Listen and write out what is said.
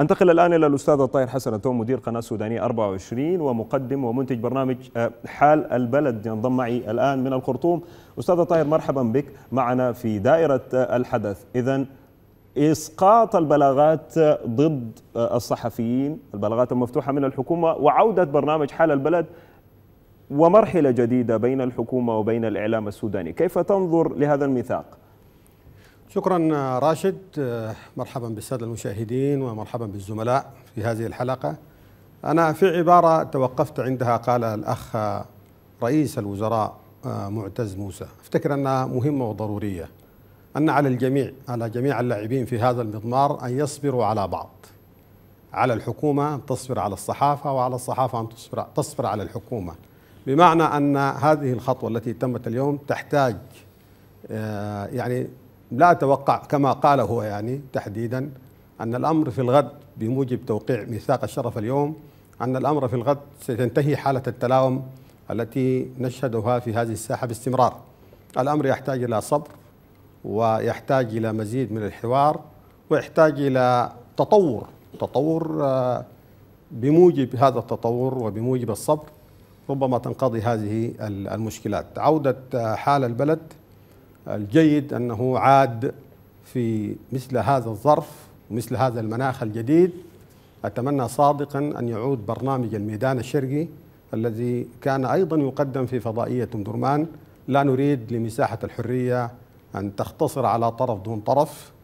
انتقل الان الى الاستاذ الطاهر حسن التوم مدير قناه سودانيه 24 ومقدم ومنتج برنامج آه، حال البلد ينضم معي الان من الخرطوم استاذ طاهر مرحبا بك معنا في دائره آه، الحدث اذا اسقاط البلاغات آه، ضد الصحفيين البلاغات المفتوحه من الحكومه وعوده برنامج حال البلد ومرحله جديده بين الحكومه وبين الاعلام السوداني كيف تنظر لهذا الميثاق شكرا راشد مرحبا بالساده المشاهدين ومرحبا بالزملاء في هذه الحلقه انا في عباره توقفت عندها قال الاخ رئيس الوزراء آه، معتز موسى افتكر انها مهمه وضروريه ان على الجميع على جميع اللاعبين في هذا المضمار ان يصبروا على بعض على الحكومه ان تصبر على الصحافه وعلى الصحافه ان تصبر تصبر على الحكومه بمعنى ان هذه الخطوه التي تمت اليوم تحتاج آه، يعني لا أتوقع كما قال هو يعني تحديدا أن الأمر في الغد بموجب توقيع ميثاق الشرف اليوم أن الأمر في الغد ستنتهي حالة التلاوم التي نشهدها في هذه الساحة باستمرار الأمر يحتاج إلى صبر ويحتاج إلى مزيد من الحوار ويحتاج إلى تطور تطور آه، بموجب هذا التطور وبموجب الصبر ربما تنقضي هذه المشكلات عودة آه، حال البلد الجيد أنه عاد في مثل هذا الظرف ومثل هذا المناخ الجديد أتمنى صادقا أن يعود برنامج الميدان الشرقي الذي كان أيضا يقدم في فضائية أم درمان لا نريد لمساحة الحرية أن تختصر على طرف دون طرف